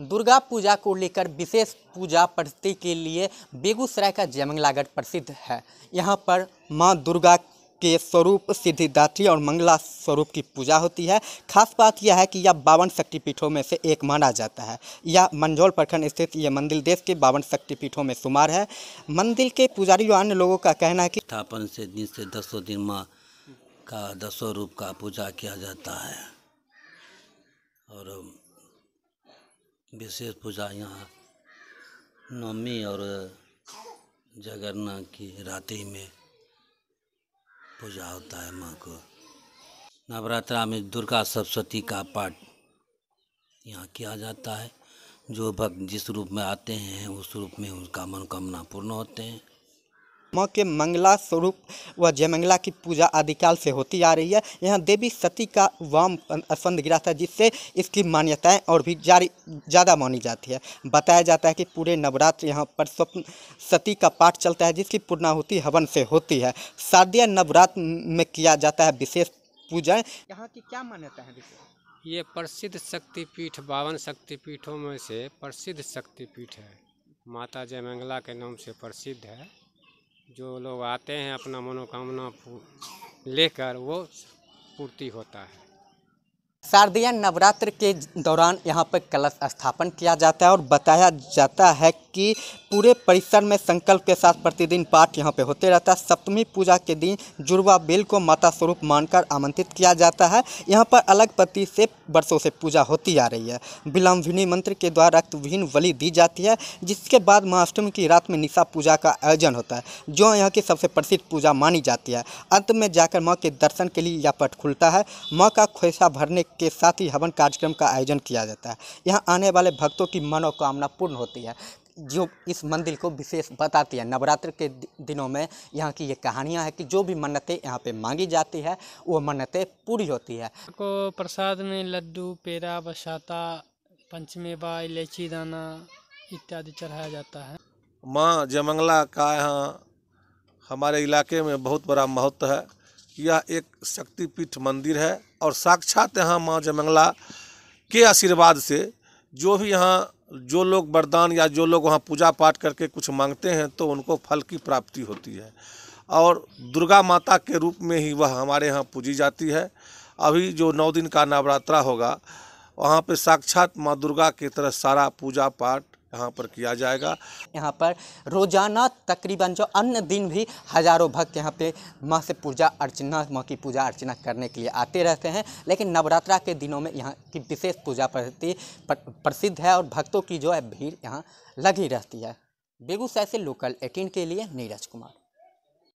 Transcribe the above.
दुर्गा पूजा को लेकर विशेष पूजा पद्धति के लिए बेगूसराय का जयमंगलागढ़ प्रसिद्ध है यहाँ पर माँ दुर्गा के स्वरूप सिद्धिदात्री और मंगला स्वरूप की पूजा होती है खास बात यह है कि यह बावन शक्तिपीठों में से एक माना जाता है यह मंझौल प्रखंड स्थित यह मंदिर देश के बावन शक्तिपीठों में शुमार है मंदिर के पुजारी और अन्य लोगों का कहना है कि स्थापन से दिन से दसों दिन माँ का दसों रूप का पूजा किया जाता है और विशेष पूजा यहाँ नवमी और जगरना की रात्रि में पूजा होता है माँ को नवरात्रा में दुर्गा सरस्वती का पाठ यहाँ किया जाता है जो भक्त जिस रूप में आते हैं उस रूप में उनका मनोकामना पूर्ण होते हैं माँ के मंगला स्वरूप व जयमंगला की पूजा आदिकाल से होती आ रही है यहाँ देवी सती का वाम स्पंद गिरा था जिससे इसकी मान्यताएं और भी जारी ज़्यादा मानी जाती है बताया जाता है कि पूरे नवरात्र यहाँ पर स्वप्न सती का पाठ चलता है जिसकी पूर्णाहुति हवन से होती है शारदीय नवरात्र में किया जाता है विशेष पूजा यहाँ की क्या मान्यता है ये प्रसिद्ध शक्तिपीठ बावन शक्तिपीठों में से प्रसिद्ध शक्तिपीठ है माता जयमंगला के नाम से प्रसिद्ध है जो लोग आते हैं अपना मनोकामना लेकर वो पूर्ति होता है शारदीय नवरात्र के दौरान यहाँ पर कलश स्थापन किया जाता है और बताया जाता है कि पूरे परिसर में संकल्प के साथ प्रतिदिन पाठ यहाँ पे होते रहता है सप्तमी पूजा के दिन जुड़वा बेल को माता स्वरूप मानकर आमंत्रित किया जाता है यहाँ पर अलग पति से वर्षों से पूजा होती आ रही है विलम्बिनी मंत्र के द्वारा रक्तविहीन बलि दी जाती है जिसके बाद महाअष्टमी की रात में निशा पूजा का आयोजन होता है जो यहाँ की सबसे प्रसिद्ध पूजा मानी जाती है अंत में जाकर माँ के दर्शन के लिए यह पट खुलता है माँ का खोसा भरने के साथ ही हवन कार्यक्रम का आयोजन किया जाता है यहाँ आने वाले भक्तों की मनोकामना पूर्ण होती है जो इस मंदिर को विशेष बताती है नवरात्र के दिनों में यहाँ की ये कहानियाँ हैं कि जो भी मन्नतें यहाँ पे मांगी जाती है वो मन्नतें पूरी होती है को प्रसाद में लड्डू पेड़ा बसाता पंचमेवा इलायची दाना इत्यादि चढ़ाया जाता है माँ जयमंगला का यहाँ हमारे इलाके में बहुत बड़ा महत्व है यह एक शक्तिपीठ मंदिर है और साक्षात यहाँ माँ जयमंगला के आशीर्वाद से जो भी यहाँ जो लोग वरदान या जो लोग वहाँ पूजा पाठ करके कुछ मांगते हैं तो उनको फल की प्राप्ति होती है और दुर्गा माता के रूप में ही वह हमारे यहाँ पूजी जाती है अभी जो नौ दिन का नवरात्रा होगा वहाँ पे साक्षात माँ दुर्गा की तरह सारा पूजा पाठ यहाँ पर किया जाएगा यहाँ पर रोज़ाना तकरीबन जो अन्य दिन भी हज़ारों भक्त यहाँ पे माँ से पूजा अर्चना माँ की पूजा अर्चना करने के लिए आते रहते हैं लेकिन नवरात्रा के दिनों में यहाँ की विशेष पूजा प्रति प्रसिद्ध है और भक्तों की जो है भीड़ यहाँ लगी रहती है बेगूसराय से लोकल एटीन के लिए नीरज कुमार